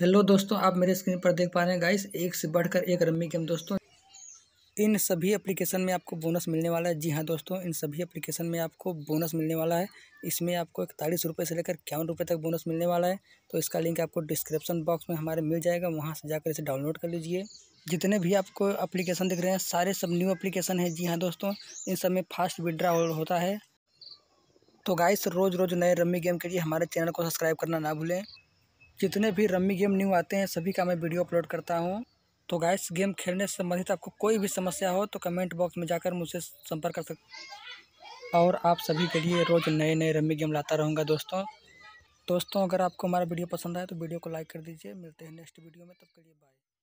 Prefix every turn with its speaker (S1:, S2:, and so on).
S1: hello दोस्तों आप मेरे स्क्रीन पर देख पा रहे हैं गाइस एक से बढ़कर एक रम्मी गेम दोस्तों इन सभी एप्लीकेशन में आपको बोनस मिलने वाला है जी हाँ दोस्तों इन सभी एप्लीकेशन में आपको बोनस मिलने वाला है इसमें आपको इकतालीस रुपये से लेकर इक्यावन रुपये तक बोनस मिलने वाला है तो इसका लिंक आपको डिस्क्रिप्शन बॉक्स में हमारे मिल जाएगा वहाँ से जाकर इसे डाउनलोड कर लीजिए जितने भी आपको अप्लीकेशन दिख रहे हैं सारे सब न्यू एप्लीकेशन है जी हाँ दोस्तों इन सब में फास्ट विड्रा होता है तो गाइस रोज़ रोज़ नए रम्मी गेम के लिए हमारे चैनल को सब्सक्राइब करना ना भूलें जितने भी रम्मी गेम न्यू आते हैं सभी का मैं वीडियो अपलोड करता हूँ तो गाइस गेम खेलने से संबंधित आपको कोई भी समस्या हो तो कमेंट बॉक्स में जाकर मुझसे संपर्क कर सक और आप सभी के लिए रोज़ नए नए रम्मी गेम लाता रहूँगा दोस्तों दोस्तों अगर आपको हमारा वीडियो पसंद आए तो वीडियो को लाइक कर दीजिए मिलते
S2: हैं नेक्स्ट वीडियो में तब के लिए बाय